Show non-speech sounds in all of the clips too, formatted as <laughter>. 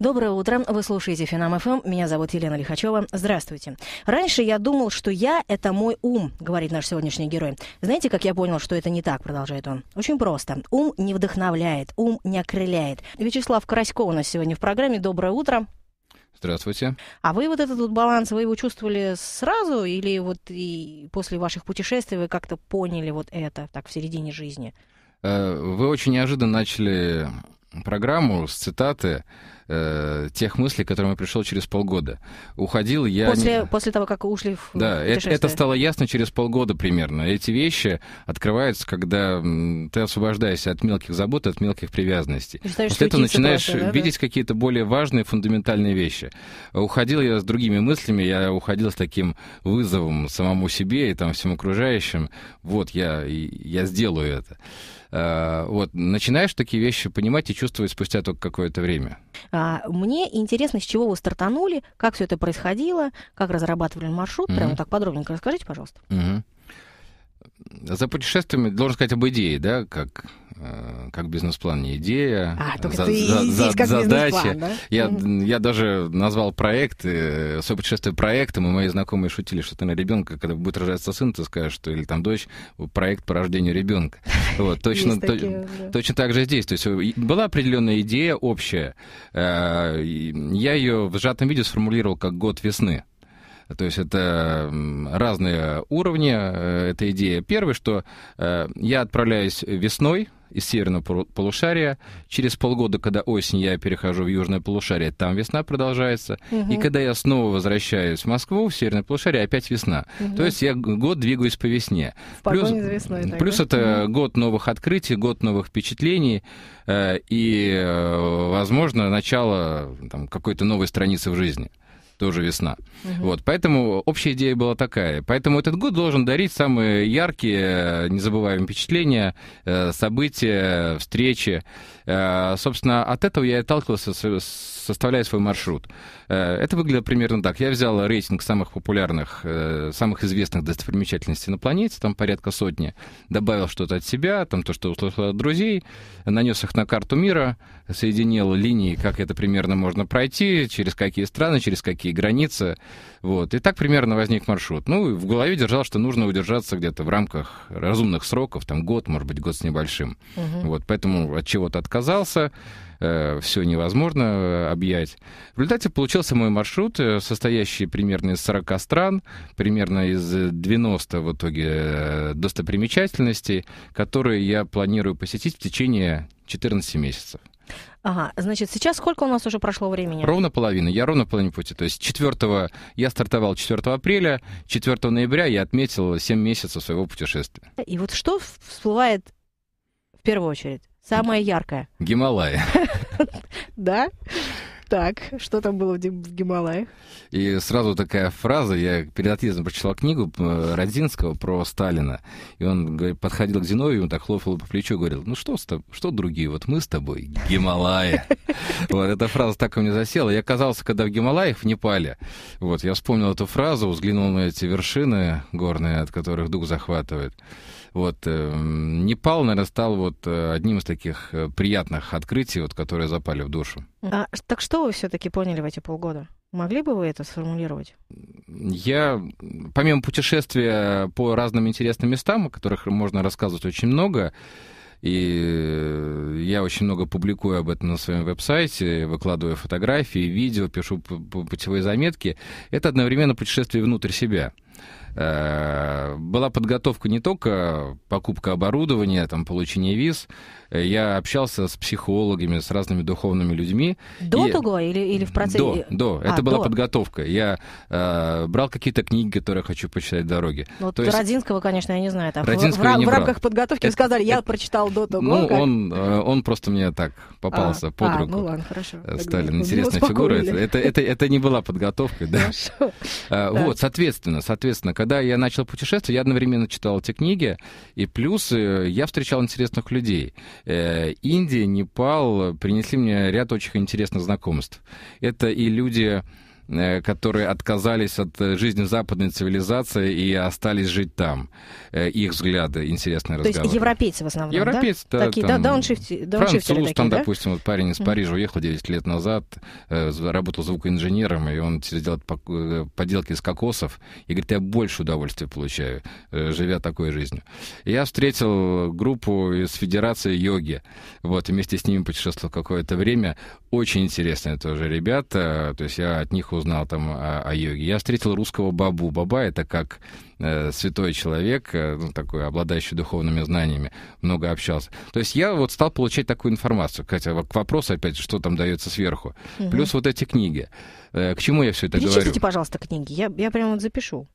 Доброе утро. Вы слушаете Финам ФМ. Меня зовут Елена Лихачева. Здравствуйте. Раньше я думал, что я — это мой ум, говорит наш сегодняшний герой. Знаете, как я понял, что это не так, продолжает он? Очень просто. Ум не вдохновляет, ум не окрыляет. Вячеслав Красько у нас сегодня в программе. Доброе утро. Здравствуйте. А вы вот этот вот баланс, вы его чувствовали сразу или вот и после ваших путешествий вы как-то поняли вот это так в середине жизни? Э, вы очень неожиданно начали программу с цитаты э, тех мыслей, к которым я пришел через полгода. Уходил я... После, не... после того, как ушли в Да, это, это стало ясно через полгода примерно. Эти вещи открываются, когда ты освобождаешься от мелких забот, от мелких привязанностей. после этого начинаешь да, видеть да? какие-то более важные, фундаментальные вещи. Уходил я с другими мыслями, я уходил с таким вызовом самому себе и там всем окружающим. Вот, я, я сделаю это а, вот, начинаешь такие вещи понимать и чувствовать спустя только какое-то время. А, а, мне интересно, с чего вы стартанули, как все это происходило, как разрабатывали маршрут. Mm-hmm. Прямо так подробненько расскажите, пожалуйста. Mm-hmm. За путешествиями, должен сказать, об идее, да, как Э, как бизнес-план не идея, а, э, только за, ты за, здесь за, как задача. Да? Я, mm-hmm. я даже назвал проект, э, свое путешествие проектом, и мои знакомые шутили, что ты на ребенка, когда будет рожаться сын, ты скажешь, что или там дочь, проект по рождению ребенка. <laughs> Вот, точно, такие, да. точно так же здесь. То есть была определенная идея общая. Я ее в сжатом виде сформулировал как год весны. То есть это разные уровни. Э, это идея. Первое, что э, я отправляюсь весной из северного полушария. Через полгода, когда осень, я перехожу в южное полушарие, там весна продолжается. Угу. И когда я снова возвращаюсь в Москву, в северное полушарие, опять весна. Угу. То есть я год двигаюсь по весне. В плюс весной, тогда. плюс это угу. год новых открытий, год новых впечатлений э, и, э, возможно, начало там, какой-то новой страницы в жизни тоже весна. Угу. Вот, поэтому общая идея была такая. Поэтому этот год должен дарить самые яркие, э, незабываемые впечатления, э, события, встречи. Э, собственно, от этого я и отталкивался, составляя свой маршрут. Это выглядело примерно так. Я взял рейтинг самых популярных, самых известных достопримечательностей на планете, там порядка сотни, добавил что-то от себя, там то, что услышал от друзей, нанес их на карту мира, соединил линии, как это примерно можно пройти, через какие страны, через какие российские границы. Вот. И так примерно возник маршрут. Ну, в голове держал, что нужно удержаться где-то в рамках разумных сроков, там год, может быть, год с небольшим. Угу. Вот, поэтому от чего-то отказался, э, все невозможно э, объять. В результате получился мой маршрут, э, состоящий примерно из 40 стран, примерно из 90 в итоге э, достопримечательностей, которые я планирую посетить в течение 14 месяцев. Ага, значит, сейчас сколько у нас уже прошло времени? Ровно половина, я ровно половине пути. То есть 4, я стартовал 4 апреля, 4 ноября я отметил 7 месяцев своего путешествия. И вот что всплывает в первую очередь? Самое яркое? Гималая, <laughs> Да? Так, что там было в Гималаях? И сразу такая фраза, я перед отъездом прочитал книгу э, Родзинского про Сталина, и он говорит, подходил к Зиновию, он так хлопал по плечу, говорил, ну что, что другие, вот мы с тобой, Гималаи. <laughs> Вот эта фраза так у меня засела. Я оказался, когда в Гималаях, в Непале, вот, я вспомнил эту фразу, взглянул на эти вершины горные, от которых дух захватывает. Вот. Эм, Непал, наверное, стал вот э, одним из таких э, приятных открытий, вот, которые запали в душу. А, так что вы все-таки поняли в эти полгода? Могли бы вы это сформулировать? Я, помимо путешествия по разным интересным местам, о которых можно рассказывать очень много, и э, я очень много публикую об этом на своем веб-сайте, выкладываю фотографии, видео, пишу путевые заметки. Это одновременно путешествие внутрь себя — Э, была подготовка не только покупка оборудования, там, получение виз. Э, я общался с психологами, с разными духовными людьми. До и... того или, или в процессе? До, до. А, это была подготовка. Я э, брал какие-то книги, которые хочу почитать в дороге. Вот То есть... Родинского, конечно, я не знаю. Там Родинского в, я в, не в рамках брал. подготовки это... вы сказали, я прочитал до того. Ну, как... он, э, он просто мне так попался а, под а, руку. ну ладно, хорошо. Сталин, интересная фигура. Это, это, это, это не была подготовка, да. Вот, соответственно, соответственно, соответственно, когда я начал путешествие, я одновременно читал эти книги, и плюс э, я встречал интересных людей. Э, Индия, Непал принесли мне ряд очень интересных знакомств. Это и люди Э, которые отказались от э, жизни западной цивилизации и остались жить там. Э, их взгляды, интересные разговоры. То есть европейцы в основном, Европейцы, да? да такие, там, да, Француз, такие, там, да? допустим, вот парень из Парижа уехал 9 лет назад, работал звукоинженером, и он делает поделки из кокосов, и говорит, я больше удовольствия получаю, живя такой жизнью. Я встретил группу из Федерации йоги, вот, и вместе с ними путешествовал какое-то время. Очень интересные тоже ребята, то есть я от них узнал там о, о йоге. Я встретил русского бабу. Баба — это как э, святой человек, э, ну, такой, обладающий духовными знаниями, много общался. То есть я вот стал получать такую информацию. Хотя к вопросу опять, что там дается сверху. Угу. Плюс вот эти книги. Э, к чему я все это Перечислите, говорю? Перечислите, пожалуйста, книги. Я, я прямо вот запишу.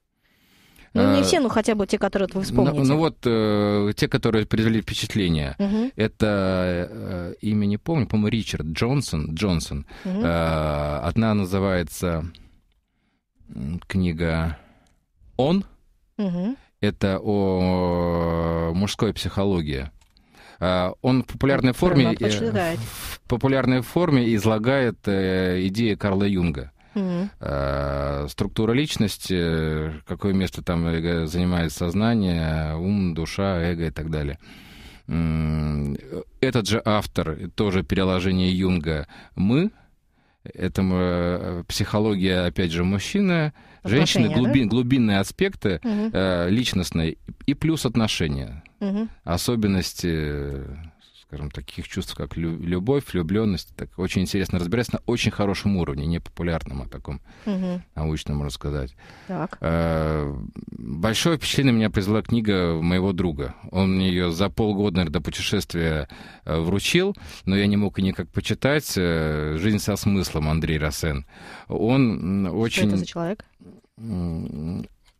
Ну, не а, все, но хотя бы те, которые вы ну, вспомните. Ну, ну вот, э, те, которые произвели впечатление. Угу. Это э, имя не помню, по-моему, Ричард Джонсон. Джонсон. Угу. Э, одна называется книга «Он». Угу. Это о мужской психологии. Э, он в популярной форме, э, в популярной форме излагает э, идеи Карла Юнга. Э, структура личности, какое место там занимает сознание, ум, душа, эго и так далее. Этот же автор, тоже переложение Юнга «мы», это э, психология, опять же, мужчины, женщины, глубин, да? глубинные аспекты угу. личностные и плюс отношения, угу. особенности скажем, таких чувств, как любовь, влюбленность. Так очень интересно разбирается на очень хорошем уровне, не популярном, а таком угу. научном, можно сказать. Так. Э, большое впечатление меня произвела книга моего друга. Он мне ее за полгода, наверное, до путешествия э, вручил, но я не мог и никак почитать. Э, «Жизнь со смыслом» Андрей Рассен. Он очень... Что это за человек?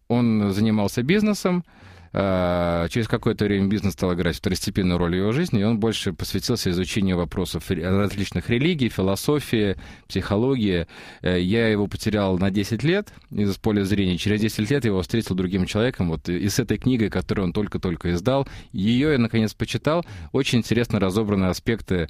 Он занимался бизнесом, Э, через какое-то время бизнес стал играть второстепенную роль в его жизни, и он больше посвятился изучению вопросов различных религий, философии, психологии. Э, я его потерял на 10 лет из поля зрения. Через 10 лет я его встретил другим человеком, вот и с этой книгой, которую он только-только издал. Ее я, наконец, почитал. Очень интересно разобраны аспекты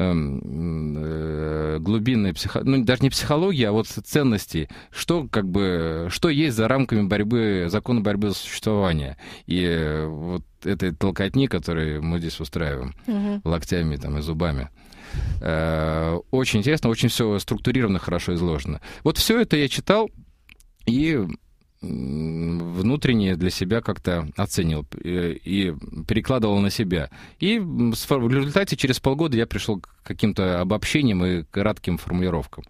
Эм, э, глубинной психологии, ну даже не психологии, а вот ценностей, что как бы, что есть за рамками борьбы, закона борьбы за существование. И э, вот этой толкотни, которую мы здесь устраиваем угу. локтями там, и зубами. Э, очень интересно, очень все структурировано, хорошо изложено. Вот все это я читал, и внутренне для себя как-то оценил э, и перекладывал на себя. И в результате через полгода я пришел к каким-то обобщениям и кратким формулировкам.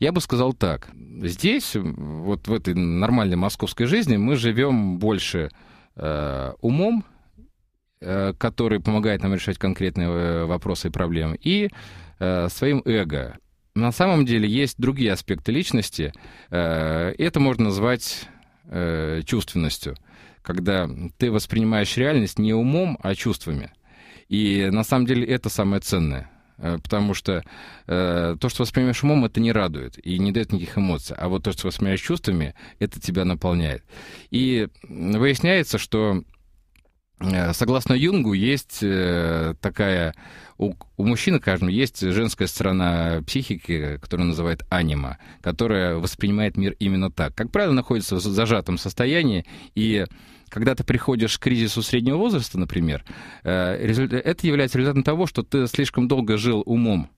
Я бы сказал так. Здесь, вот в этой нормальной московской жизни, мы живем больше э, умом, э, который помогает нам решать конкретные э, вопросы и проблемы, и э, своим эго, на самом деле есть другие аспекты личности. Э, это можно назвать э, чувственностью, когда ты воспринимаешь реальность не умом, а чувствами. И на самом деле это самое ценное. Э, потому что э, то, что воспринимаешь умом, это не радует и не дает никаких эмоций. А вот то, что воспринимаешь чувствами, это тебя наполняет. И выясняется, что Э, согласно Юнгу, есть э, такая... У, у мужчины, скажем, есть женская сторона психики, которую называют анима, которая воспринимает мир именно так. Как правило, находится в зажатом состоянии, и когда ты приходишь к кризису среднего возраста, например, э, это является результатом того, что ты слишком долго жил умом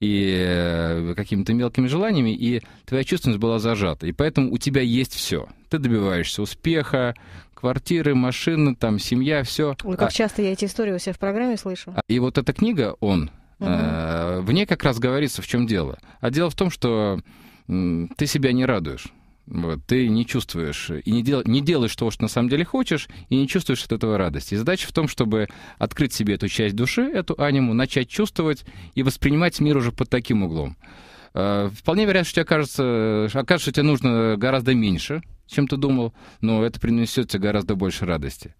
и какими-то мелкими желаниями, и твоя чувственность была зажата. И поэтому у тебя есть все. Ты добиваешься успеха, квартиры, машины, там, семья, все. Ой, как а... часто я эти истории у себя в программе слышу. А, и вот эта книга, он, угу. э, в ней как раз говорится, в чем дело. А дело в том, что э, ты себя не радуешь. Вот, ты не чувствуешь э, и не, дел, не делаешь того, что на самом деле хочешь, и не чувствуешь от этого радости. задача в том, чтобы открыть себе эту часть души, эту аниму, начать чувствовать и воспринимать мир уже под таким углом. Э, вполне вероятно, что тебе окажется, э, окажется, что тебе нужно гораздо меньше, чем ты думал, но это принесет тебе гораздо больше радости.